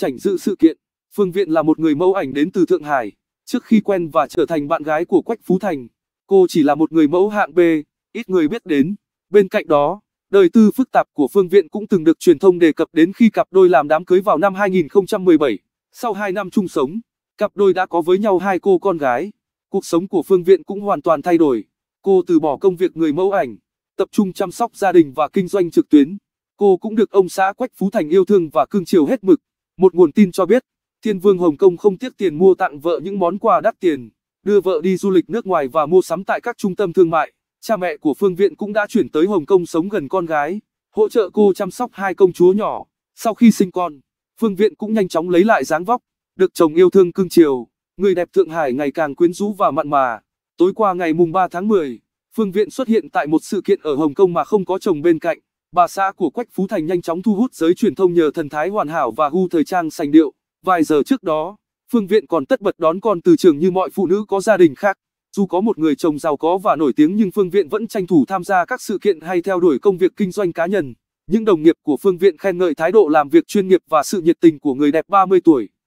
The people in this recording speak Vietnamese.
Chảnh dự sự kiện, Phương Viện là một người mẫu ảnh đến từ Thượng Hải. Trước khi quen và trở thành bạn gái của Quách Phú Thành, cô chỉ là một người mẫu hạng B, ít người biết đến. Bên cạnh đó, đời tư phức tạp của Phương Viện cũng từng được truyền thông đề cập đến khi cặp đôi làm đám cưới vào năm 2017. Sau 2 năm chung sống, cặp đôi đã có với nhau hai cô con gái. Cuộc sống của Phương Viện cũng hoàn toàn thay đổi. Cô từ bỏ công việc người mẫu ảnh, tập trung chăm sóc gia đình và kinh doanh trực tuyến. Cô cũng được ông xã Quách Phú Thành yêu thương và cưng chiều hết mực. Một nguồn tin cho biết, Thiên Vương Hồng Kông không tiếc tiền mua tặng vợ những món quà đắt tiền, đưa vợ đi du lịch nước ngoài và mua sắm tại các trung tâm thương mại. Cha mẹ của Phương Viện cũng đã chuyển tới Hồng Kông sống gần con gái, hỗ trợ cô chăm sóc hai công chúa nhỏ. Sau khi sinh con, Phương Viện cũng nhanh chóng lấy lại dáng vóc, được chồng yêu thương cưng chiều, người đẹp Thượng Hải ngày càng quyến rũ và mặn mà. Tối qua ngày mùng 3 tháng 10, Phương Viện xuất hiện tại một sự kiện ở Hồng Kông mà không có chồng bên cạnh bà xã của Quách Phú Thành nhanh chóng thu hút giới truyền thông nhờ thần thái hoàn hảo và gu thời trang sành điệu. Vài giờ trước đó, Phương Viện còn tất bật đón con từ trường như mọi phụ nữ có gia đình khác. Dù có một người chồng giàu có và nổi tiếng nhưng Phương Viện vẫn tranh thủ tham gia các sự kiện hay theo đuổi công việc kinh doanh cá nhân. Những đồng nghiệp của Phương Viện khen ngợi thái độ làm việc chuyên nghiệp và sự nhiệt tình của người đẹp 30 tuổi.